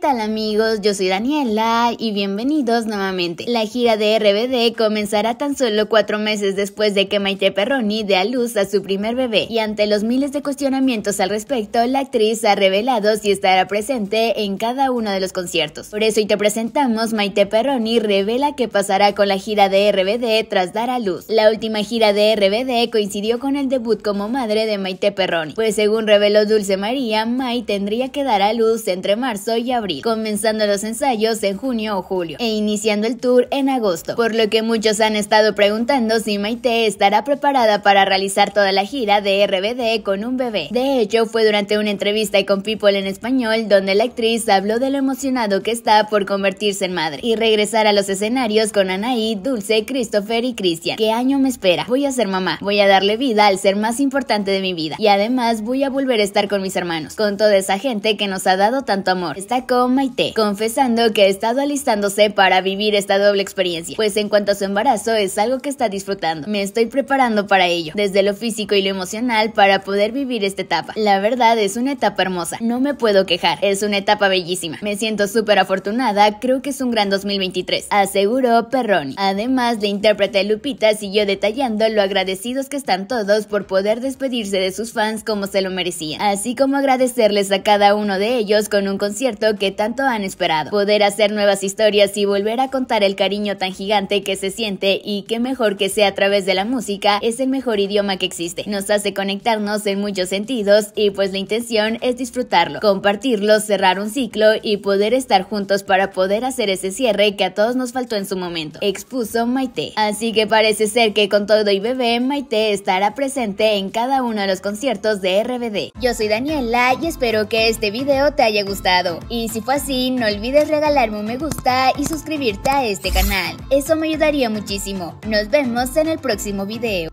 tal amigos? Yo soy Daniela y bienvenidos nuevamente. La gira de RBD comenzará tan solo cuatro meses después de que Maite Perroni dé a luz a su primer bebé y ante los miles de cuestionamientos al respecto, la actriz ha revelado si estará presente en cada uno de los conciertos. Por eso hoy te presentamos Maite Perroni revela qué pasará con la gira de RBD tras dar a luz. La última gira de RBD coincidió con el debut como madre de Maite Perroni, pues según reveló Dulce María, Maite tendría que dar a luz entre marzo y abril comenzando los ensayos en junio o julio e iniciando el tour en agosto, por lo que muchos han estado preguntando si Maite estará preparada para realizar toda la gira de RBD con un bebé. De hecho, fue durante una entrevista con People en español donde la actriz habló de lo emocionado que está por convertirse en madre y regresar a los escenarios con Anaí, Dulce, Christopher y Cristian. ¿Qué año me espera? Voy a ser mamá, voy a darle vida al ser más importante de mi vida y además voy a volver a estar con mis hermanos, con toda esa gente que nos ha dado tanto amor. Destacó Maite, confesando que ha estado alistándose para vivir esta doble experiencia, pues en cuanto a su embarazo es algo que está disfrutando. Me estoy preparando para ello, desde lo físico y lo emocional para poder vivir esta etapa. La verdad es una etapa hermosa, no me puedo quejar, es una etapa bellísima. Me siento súper afortunada, creo que es un gran 2023, aseguró Perroni. Además, la intérprete Lupita siguió detallando lo agradecidos que están todos por poder despedirse de sus fans como se lo merecían, así como agradecerles a cada uno de ellos con un concierto que tanto han esperado. Poder hacer nuevas historias y volver a contar el cariño tan gigante que se siente y qué mejor que sea a través de la música es el mejor idioma que existe. Nos hace conectarnos en muchos sentidos y pues la intención es disfrutarlo, compartirlo, cerrar un ciclo y poder estar juntos para poder hacer ese cierre que a todos nos faltó en su momento, expuso Maite. Así que parece ser que con todo y bebé, Maite estará presente en cada uno de los conciertos de RBD. Yo soy Daniela y espero que este video te haya gustado. Y si fue así, no olvides regalarme un me gusta y suscribirte a este canal. Eso me ayudaría muchísimo. Nos vemos en el próximo video.